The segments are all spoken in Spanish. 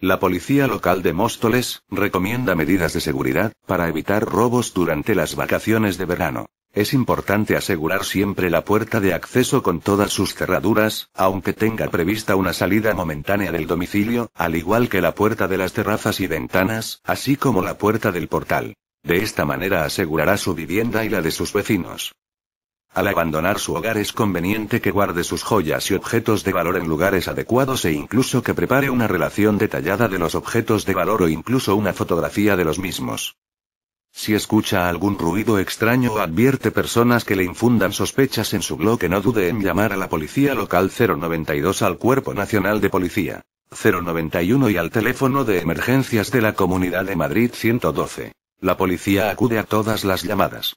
La policía local de Móstoles recomienda medidas de seguridad para evitar robos durante las vacaciones de verano. Es importante asegurar siempre la puerta de acceso con todas sus cerraduras, aunque tenga prevista una salida momentánea del domicilio, al igual que la puerta de las terrazas y ventanas, así como la puerta del portal. De esta manera asegurará su vivienda y la de sus vecinos. Al abandonar su hogar es conveniente que guarde sus joyas y objetos de valor en lugares adecuados e incluso que prepare una relación detallada de los objetos de valor o incluso una fotografía de los mismos. Si escucha algún ruido extraño o advierte personas que le infundan sospechas en su bloque, no dude en llamar a la policía local 092 al Cuerpo Nacional de Policía 091 y al teléfono de emergencias de la Comunidad de Madrid 112. La policía acude a todas las llamadas.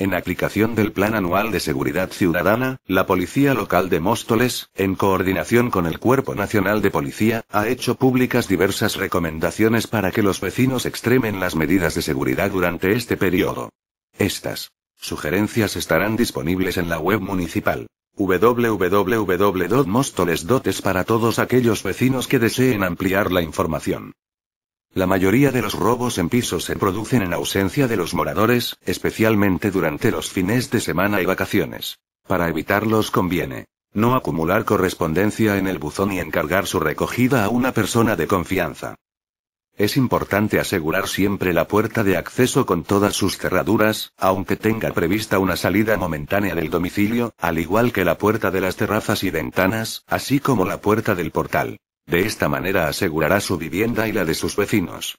En aplicación del Plan Anual de Seguridad Ciudadana, la Policía Local de Móstoles, en coordinación con el Cuerpo Nacional de Policía, ha hecho públicas diversas recomendaciones para que los vecinos extremen las medidas de seguridad durante este periodo. Estas sugerencias estarán disponibles en la web municipal www.mostoles.es para todos aquellos vecinos que deseen ampliar la información. La mayoría de los robos en pisos se producen en ausencia de los moradores, especialmente durante los fines de semana y vacaciones. Para evitarlos conviene no acumular correspondencia en el buzón y encargar su recogida a una persona de confianza. Es importante asegurar siempre la puerta de acceso con todas sus cerraduras, aunque tenga prevista una salida momentánea del domicilio, al igual que la puerta de las terrazas y ventanas, así como la puerta del portal. De esta manera asegurará su vivienda y la de sus vecinos.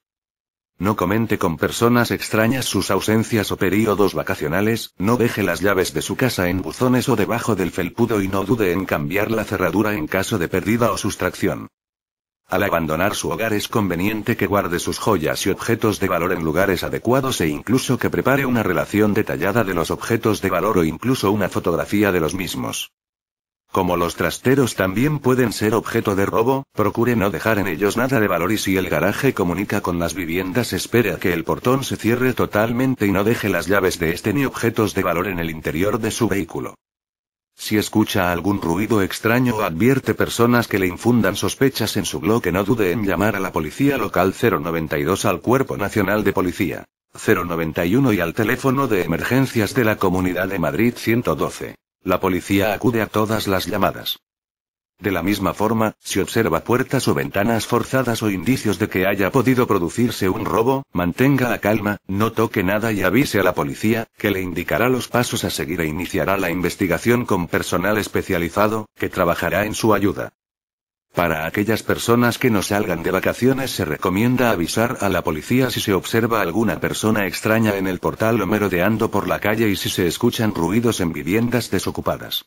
No comente con personas extrañas sus ausencias o períodos vacacionales, no deje las llaves de su casa en buzones o debajo del felpudo y no dude en cambiar la cerradura en caso de pérdida o sustracción. Al abandonar su hogar es conveniente que guarde sus joyas y objetos de valor en lugares adecuados e incluso que prepare una relación detallada de los objetos de valor o incluso una fotografía de los mismos. Como los trasteros también pueden ser objeto de robo, procure no dejar en ellos nada de valor y si el garaje comunica con las viviendas espere a que el portón se cierre totalmente y no deje las llaves de este ni objetos de valor en el interior de su vehículo. Si escucha algún ruido extraño o advierte personas que le infundan sospechas en su bloque no dude en llamar a la policía local 092 al Cuerpo Nacional de Policía 091 y al teléfono de emergencias de la Comunidad de Madrid 112. La policía acude a todas las llamadas. De la misma forma, si observa puertas o ventanas forzadas o indicios de que haya podido producirse un robo, mantenga la calma, no toque nada y avise a la policía, que le indicará los pasos a seguir e iniciará la investigación con personal especializado, que trabajará en su ayuda. Para aquellas personas que no salgan de vacaciones se recomienda avisar a la policía si se observa alguna persona extraña en el portal o merodeando por la calle y si se escuchan ruidos en viviendas desocupadas.